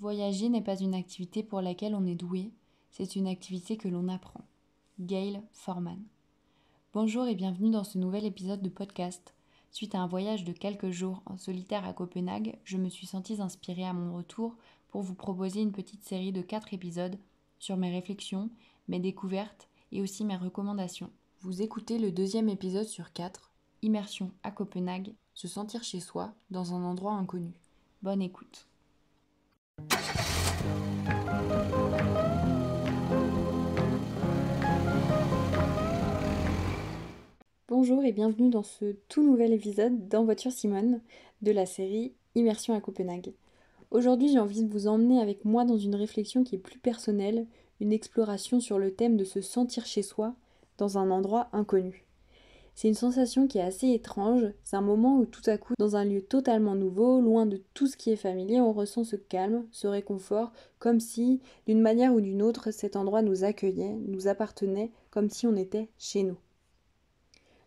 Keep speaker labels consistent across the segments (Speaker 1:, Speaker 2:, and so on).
Speaker 1: Voyager n'est pas une activité pour laquelle on est doué, c'est une activité que l'on apprend. Gail Forman. Bonjour et bienvenue dans ce nouvel épisode de podcast. Suite à un voyage de quelques jours en solitaire à Copenhague, je me suis sentie inspirée à mon retour pour vous proposer une petite série de 4 épisodes sur mes réflexions, mes découvertes et aussi mes recommandations. Vous écoutez le deuxième épisode sur 4, Immersion à Copenhague, se sentir chez soi dans un endroit inconnu. Bonne écoute. bonjour et bienvenue dans ce tout nouvel épisode d'En voiture Simone de la série Immersion à Copenhague. Aujourd'hui j'ai envie de vous emmener avec moi dans une réflexion qui est plus personnelle, une exploration sur le thème de se sentir chez soi dans un endroit inconnu. C'est une sensation qui est assez étrange, c'est un moment où tout à coup dans un lieu totalement nouveau, loin de tout ce qui est familier, on ressent ce calme, ce réconfort, comme si d'une manière ou d'une autre cet endroit nous accueillait, nous appartenait, comme si on était chez nous.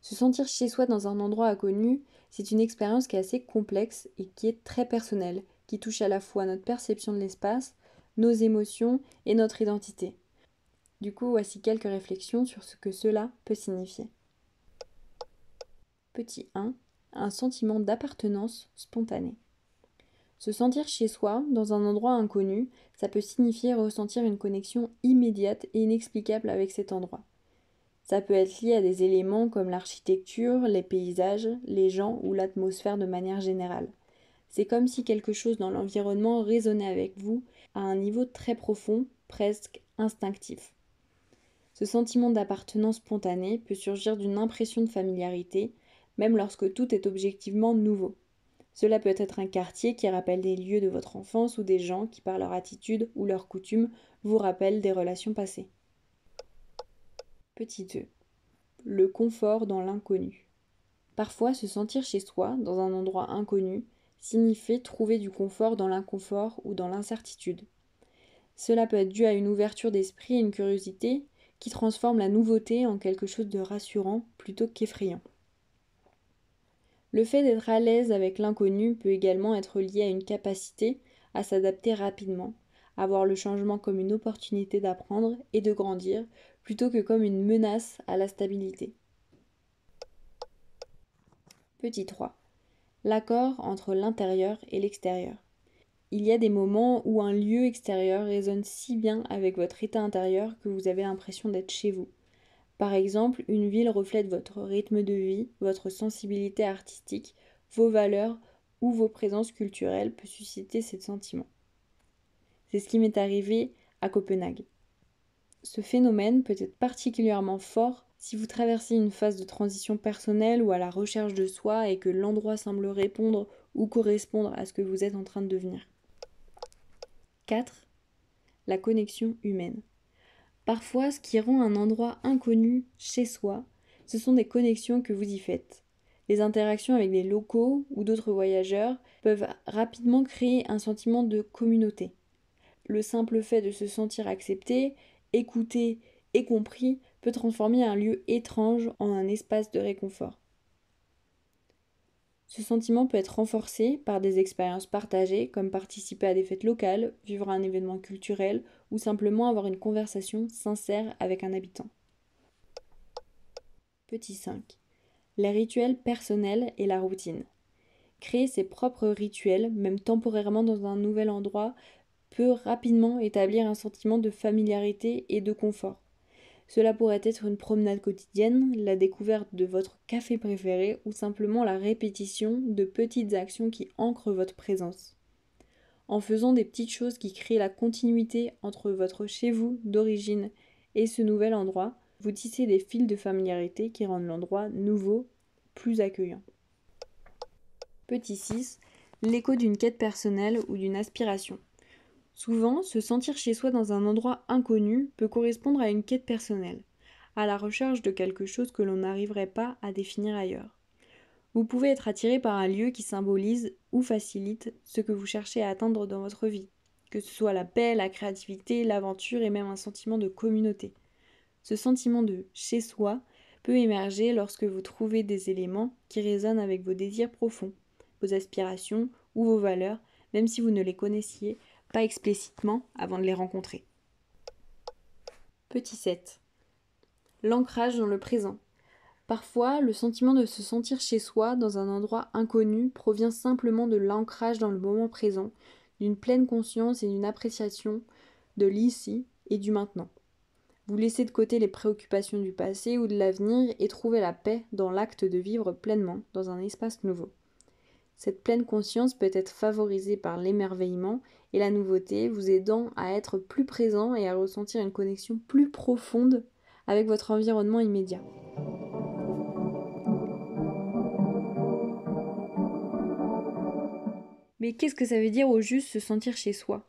Speaker 1: Se sentir chez soi dans un endroit inconnu, c'est une expérience qui est assez complexe et qui est très personnelle, qui touche à la fois notre perception de l'espace, nos émotions et notre identité. Du coup, voici quelques réflexions sur ce que cela peut signifier. Petit 1. Un sentiment d'appartenance spontanée. Se sentir chez soi, dans un endroit inconnu, ça peut signifier ressentir une connexion immédiate et inexplicable avec cet endroit. Ça peut être lié à des éléments comme l'architecture, les paysages, les gens ou l'atmosphère de manière générale. C'est comme si quelque chose dans l'environnement résonnait avec vous à un niveau très profond, presque instinctif. Ce sentiment d'appartenance spontanée peut surgir d'une impression de familiarité, même lorsque tout est objectivement nouveau. Cela peut être un quartier qui rappelle des lieux de votre enfance ou des gens qui, par leur attitude ou leurs coutumes, vous rappellent des relations passées petit e. le confort dans l'inconnu parfois se sentir chez soi dans un endroit inconnu signifie trouver du confort dans l'inconfort ou dans l'incertitude cela peut être dû à une ouverture d'esprit et une curiosité qui transforment la nouveauté en quelque chose de rassurant plutôt qu'effrayant le fait d'être à l'aise avec l'inconnu peut également être lié à une capacité à s'adapter rapidement à voir le changement comme une opportunité d'apprendre et de grandir plutôt que comme une menace à la stabilité. Petit 3. L'accord entre l'intérieur et l'extérieur. Il y a des moments où un lieu extérieur résonne si bien avec votre état intérieur que vous avez l'impression d'être chez vous. Par exemple, une ville reflète votre rythme de vie, votre sensibilité artistique, vos valeurs ou vos présences culturelles peut susciter ces sentiments. C'est ce qui m'est arrivé à Copenhague. Ce phénomène peut être particulièrement fort si vous traversez une phase de transition personnelle ou à la recherche de soi et que l'endroit semble répondre ou correspondre à ce que vous êtes en train de devenir. 4. La connexion humaine. Parfois, ce qui rend un endroit inconnu chez soi, ce sont des connexions que vous y faites. Les interactions avec les locaux ou d'autres voyageurs peuvent rapidement créer un sentiment de communauté. Le simple fait de se sentir accepté écouté et compris peut transformer un lieu étrange en un espace de réconfort. Ce sentiment peut être renforcé par des expériences partagées, comme participer à des fêtes locales, vivre un événement culturel ou simplement avoir une conversation sincère avec un habitant. Petit 5. Les rituels personnels et la routine. Créer ses propres rituels, même temporairement dans un nouvel endroit, peut rapidement établir un sentiment de familiarité et de confort. Cela pourrait être une promenade quotidienne, la découverte de votre café préféré ou simplement la répétition de petites actions qui ancrent votre présence. En faisant des petites choses qui créent la continuité entre votre chez vous d'origine et ce nouvel endroit, vous tissez des fils de familiarité qui rendent l'endroit nouveau, plus accueillant. Petit 6. L'écho d'une quête personnelle ou d'une aspiration. Souvent, se sentir chez soi dans un endroit inconnu peut correspondre à une quête personnelle, à la recherche de quelque chose que l'on n'arriverait pas à définir ailleurs. Vous pouvez être attiré par un lieu qui symbolise ou facilite ce que vous cherchez à atteindre dans votre vie, que ce soit la paix, la créativité, l'aventure et même un sentiment de communauté. Ce sentiment de chez soi peut émerger lorsque vous trouvez des éléments qui résonnent avec vos désirs profonds, vos aspirations ou vos valeurs, même si vous ne les connaissiez pas explicitement avant de les rencontrer. Petit 7. L'ancrage dans le présent. Parfois, le sentiment de se sentir chez soi dans un endroit inconnu provient simplement de l'ancrage dans le moment présent, d'une pleine conscience et d'une appréciation de l'ici et du maintenant. Vous laissez de côté les préoccupations du passé ou de l'avenir et trouvez la paix dans l'acte de vivre pleinement dans un espace nouveau. Cette pleine conscience peut être favorisée par l'émerveillement et la nouveauté, vous aidant à être plus présent et à ressentir une connexion plus profonde avec votre environnement immédiat. Mais qu'est-ce que ça veut dire au juste se sentir chez soi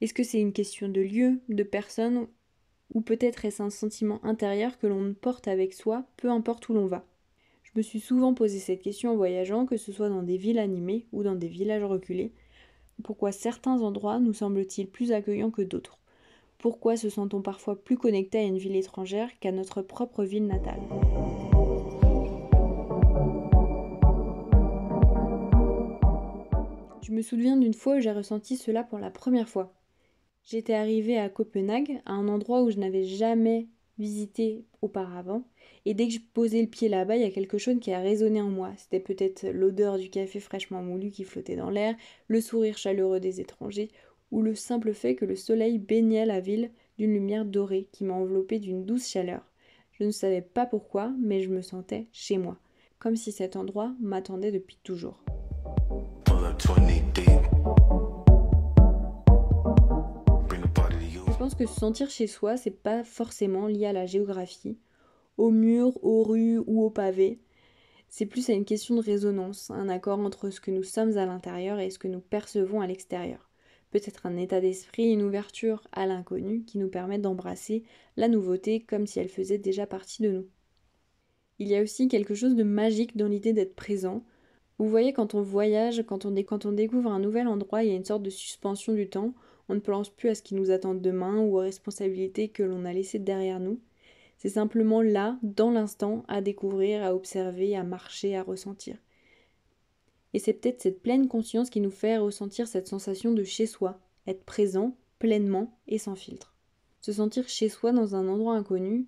Speaker 1: Est-ce que c'est une question de lieu, de personne, ou peut-être est-ce un sentiment intérieur que l'on porte avec soi, peu importe où l'on va je me suis souvent posé cette question en voyageant, que ce soit dans des villes animées ou dans des villages reculés. Pourquoi certains endroits nous semblent-ils plus accueillants que d'autres Pourquoi se sent-on parfois plus connecté à une ville étrangère qu'à notre propre ville natale Je me souviens d'une fois où j'ai ressenti cela pour la première fois. J'étais arrivée à Copenhague, à un endroit où je n'avais jamais visité auparavant, et dès que je posais le pied là-bas, il y a quelque chose qui a résonné en moi. C'était peut-être l'odeur du café fraîchement moulu qui flottait dans l'air, le sourire chaleureux des étrangers, ou le simple fait que le soleil baignait la ville d'une lumière dorée qui m'a enveloppée d'une douce chaleur. Je ne savais pas pourquoi, mais je me sentais chez moi, comme si cet endroit m'attendait depuis toujours. pense que se sentir chez soi, c'est pas forcément lié à la géographie, aux murs, aux rues ou aux pavés. C'est plus à une question de résonance, un accord entre ce que nous sommes à l'intérieur et ce que nous percevons à l'extérieur. Peut-être un état d'esprit, une ouverture à l'inconnu qui nous permet d'embrasser la nouveauté comme si elle faisait déjà partie de nous. Il y a aussi quelque chose de magique dans l'idée d'être présent. Vous voyez, quand on voyage, quand on, quand on découvre un nouvel endroit, il y a une sorte de suspension du temps on ne pense plus à ce qui nous attend demain ou aux responsabilités que l'on a laissées derrière nous. C'est simplement là, dans l'instant, à découvrir, à observer, à marcher, à ressentir. Et c'est peut-être cette pleine conscience qui nous fait ressentir cette sensation de chez soi, être présent pleinement et sans filtre. Se sentir chez soi dans un endroit inconnu,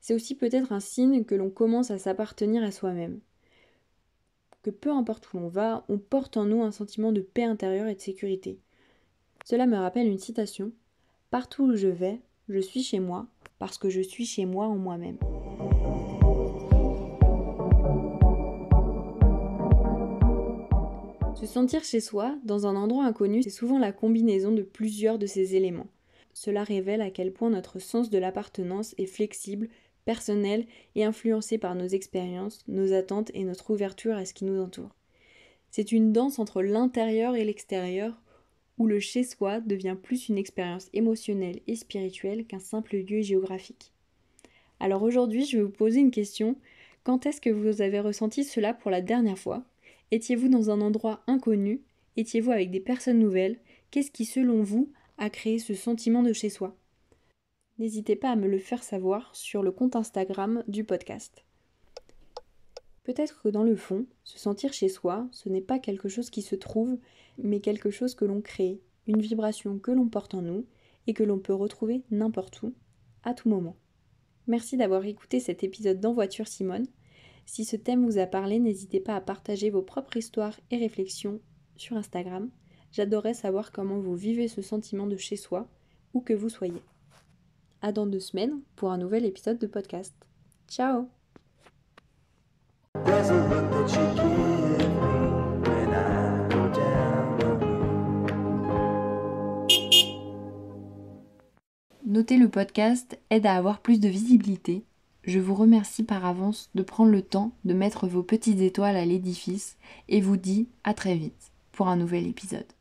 Speaker 1: c'est aussi peut-être un signe que l'on commence à s'appartenir à soi-même. Que peu importe où l'on va, on porte en nous un sentiment de paix intérieure et de sécurité. Cela me rappelle une citation Partout où je vais, je suis chez moi, parce que je suis chez moi en moi-même. Se sentir chez soi, dans un endroit inconnu, c'est souvent la combinaison de plusieurs de ces éléments. Cela révèle à quel point notre sens de l'appartenance est flexible, personnel et influencé par nos expériences, nos attentes et notre ouverture à ce qui nous entoure. C'est une danse entre l'intérieur et l'extérieur, où le chez-soi devient plus une expérience émotionnelle et spirituelle qu'un simple lieu géographique. Alors aujourd'hui, je vais vous poser une question. Quand est-ce que vous avez ressenti cela pour la dernière fois Étiez-vous dans un endroit inconnu Étiez-vous avec des personnes nouvelles Qu'est-ce qui, selon vous, a créé ce sentiment de chez soi N'hésitez pas à me le faire savoir sur le compte Instagram du podcast. Peut-être que dans le fond, se sentir chez soi, ce n'est pas quelque chose qui se trouve, mais quelque chose que l'on crée, une vibration que l'on porte en nous et que l'on peut retrouver n'importe où, à tout moment. Merci d'avoir écouté cet épisode d'En voiture Simone. Si ce thème vous a parlé, n'hésitez pas à partager vos propres histoires et réflexions sur Instagram. J'adorerais savoir comment vous vivez ce sentiment de chez soi, où que vous soyez. À dans deux semaines pour un nouvel épisode de podcast. Ciao Noter le podcast aide à avoir plus de visibilité. Je vous remercie par avance de prendre le temps de mettre vos petites étoiles à l'édifice et vous dis à très vite pour un nouvel épisode.